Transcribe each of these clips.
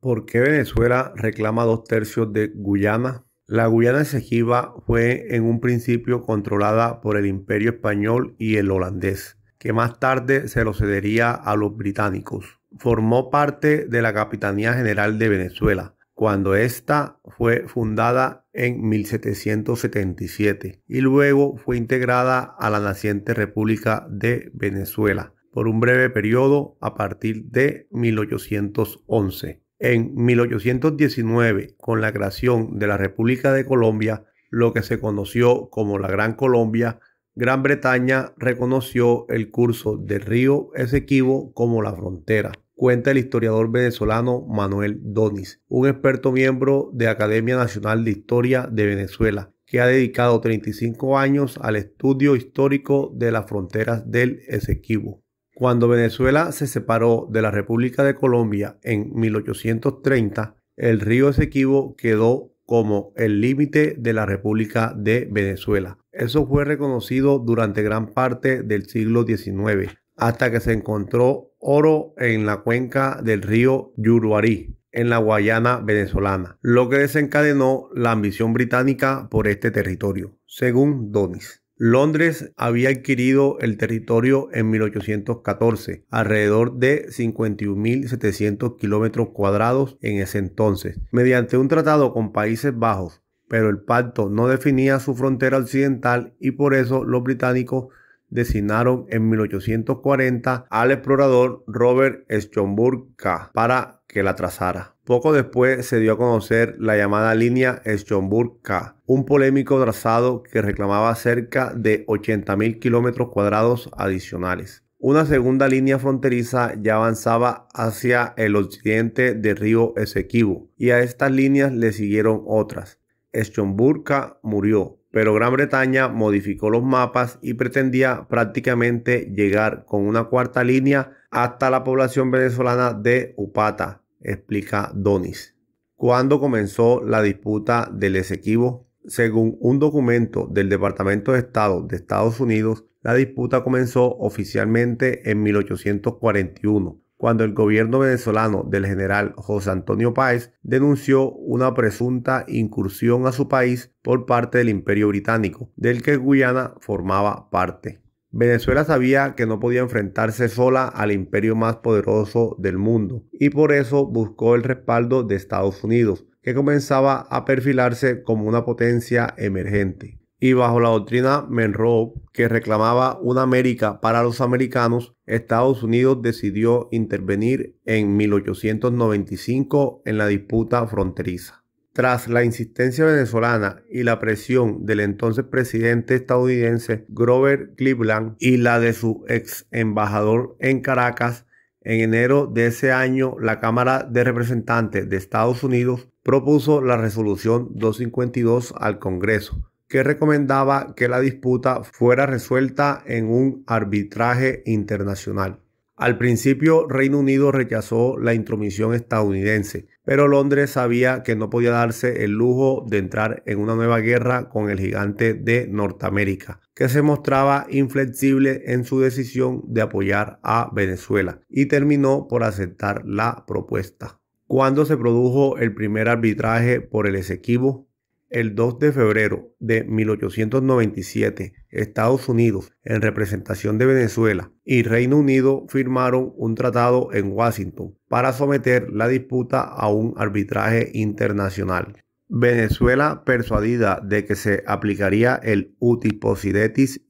¿Por qué Venezuela reclama dos tercios de Guyana? La Guyana Esequiba fue en un principio controlada por el Imperio Español y el holandés, que más tarde se lo cedería a los británicos. Formó parte de la Capitanía General de Venezuela, cuando ésta fue fundada en 1777 y luego fue integrada a la naciente República de Venezuela por un breve periodo a partir de 1811 en 1819 con la creación de la República de Colombia, lo que se conoció como la Gran Colombia, Gran Bretaña reconoció el curso del río Esequibo como la frontera. Cuenta el historiador venezolano Manuel Donis, un experto miembro de Academia Nacional de Historia de Venezuela, que ha dedicado 35 años al estudio histórico de las fronteras del Esequibo. Cuando Venezuela se separó de la República de Colombia en 1830, el río Esequibo quedó como el límite de la República de Venezuela. Eso fue reconocido durante gran parte del siglo XIX, hasta que se encontró oro en la cuenca del río Yuruarí, en la Guayana venezolana, lo que desencadenó la ambición británica por este territorio, según Donis. Londres había adquirido el territorio en 1814, alrededor de 51.700 kilómetros cuadrados en ese entonces, mediante un tratado con Países Bajos, pero el pacto no definía su frontera occidental y por eso los británicos designaron en 1840 al explorador Robert Schomburg para que la trazara. Poco después se dio a conocer la llamada línea Schomburg-K, un polémico trazado que reclamaba cerca de 80.000 kilómetros cuadrados adicionales. Una segunda línea fronteriza ya avanzaba hacia el occidente del río Esequibo y a estas líneas le siguieron otras. Schomburg-K murió, pero Gran Bretaña modificó los mapas y pretendía prácticamente llegar con una cuarta línea hasta la población venezolana de Upata, explica Donis. ¿Cuándo comenzó la disputa del Esequibo? Según un documento del Departamento de Estado de Estados Unidos, la disputa comenzó oficialmente en 1841, cuando el gobierno venezolano del general José Antonio Páez denunció una presunta incursión a su país por parte del Imperio Británico, del que Guyana formaba parte. Venezuela sabía que no podía enfrentarse sola al imperio más poderoso del mundo y por eso buscó el respaldo de Estados Unidos, que comenzaba a perfilarse como una potencia emergente. Y bajo la doctrina Monroe, que reclamaba una América para los americanos, Estados Unidos decidió intervenir en 1895 en la disputa fronteriza. Tras la insistencia venezolana y la presión del entonces presidente estadounidense Grover Cleveland y la de su ex embajador en Caracas, en enero de ese año la Cámara de Representantes de Estados Unidos propuso la resolución 252 al Congreso, que recomendaba que la disputa fuera resuelta en un arbitraje internacional. Al principio, Reino Unido rechazó la intromisión estadounidense, pero Londres sabía que no podía darse el lujo de entrar en una nueva guerra con el gigante de Norteamérica, que se mostraba inflexible en su decisión de apoyar a Venezuela y terminó por aceptar la propuesta. Cuando se produjo el primer arbitraje por el Esequibo, el 2 de febrero de 1897, Estados Unidos, en representación de Venezuela, y Reino Unido firmaron un tratado en Washington para someter la disputa a un arbitraje internacional. Venezuela, persuadida de que se aplicaría el uti possidetis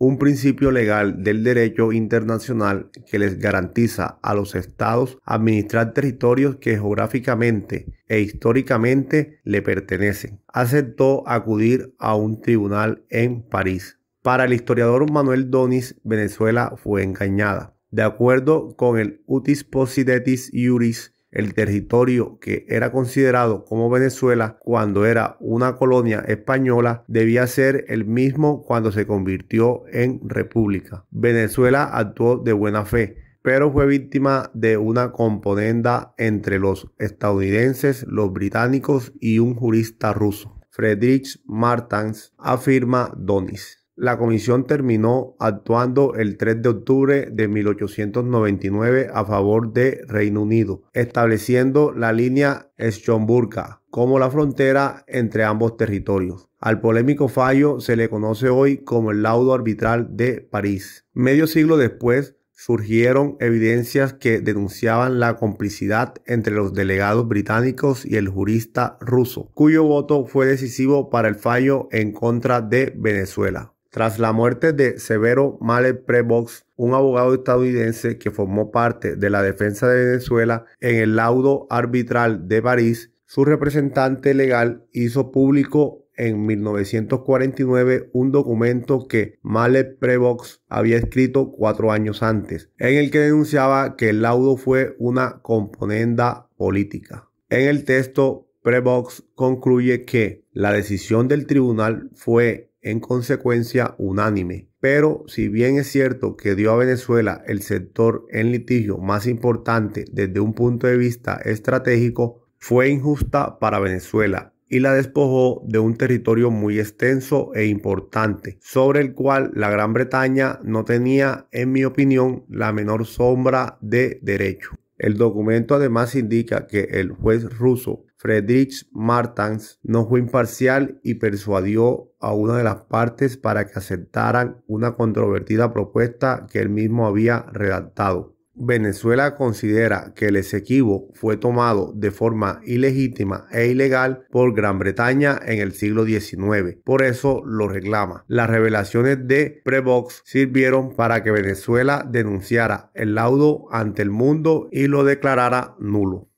un principio legal del derecho internacional que les garantiza a los estados administrar territorios que geográficamente e históricamente le pertenecen. Aceptó acudir a un tribunal en París. Para el historiador Manuel Donis, Venezuela fue engañada. De acuerdo con el Utis Possidetis Iuris, el territorio que era considerado como Venezuela cuando era una colonia española debía ser el mismo cuando se convirtió en república. Venezuela actuó de buena fe, pero fue víctima de una componenda entre los estadounidenses, los británicos y un jurista ruso. Friedrich Martens afirma Donis la comisión terminó actuando el 3 de octubre de 1899 a favor de Reino Unido, estableciendo la línea Schomburg como la frontera entre ambos territorios. Al polémico fallo se le conoce hoy como el laudo arbitral de París. Medio siglo después, surgieron evidencias que denunciaban la complicidad entre los delegados británicos y el jurista ruso, cuyo voto fue decisivo para el fallo en contra de Venezuela. Tras la muerte de Severo Malet Prebox, un abogado estadounidense que formó parte de la defensa de Venezuela en el laudo arbitral de París, su representante legal hizo público en 1949 un documento que Malet Prebox había escrito cuatro años antes, en el que denunciaba que el laudo fue una componenda política. En el texto, Prebox concluye que la decisión del tribunal fue en consecuencia unánime. Pero si bien es cierto que dio a Venezuela el sector en litigio más importante desde un punto de vista estratégico, fue injusta para Venezuela y la despojó de un territorio muy extenso e importante, sobre el cual la Gran Bretaña no tenía, en mi opinión, la menor sombra de derecho. El documento además indica que el juez ruso Friedrich Martens, no fue imparcial y persuadió a una de las partes para que aceptaran una controvertida propuesta que él mismo había redactado. Venezuela considera que el Esequibo fue tomado de forma ilegítima e ilegal por Gran Bretaña en el siglo XIX. Por eso lo reclama. Las revelaciones de Prebox sirvieron para que Venezuela denunciara el laudo ante el mundo y lo declarara nulo.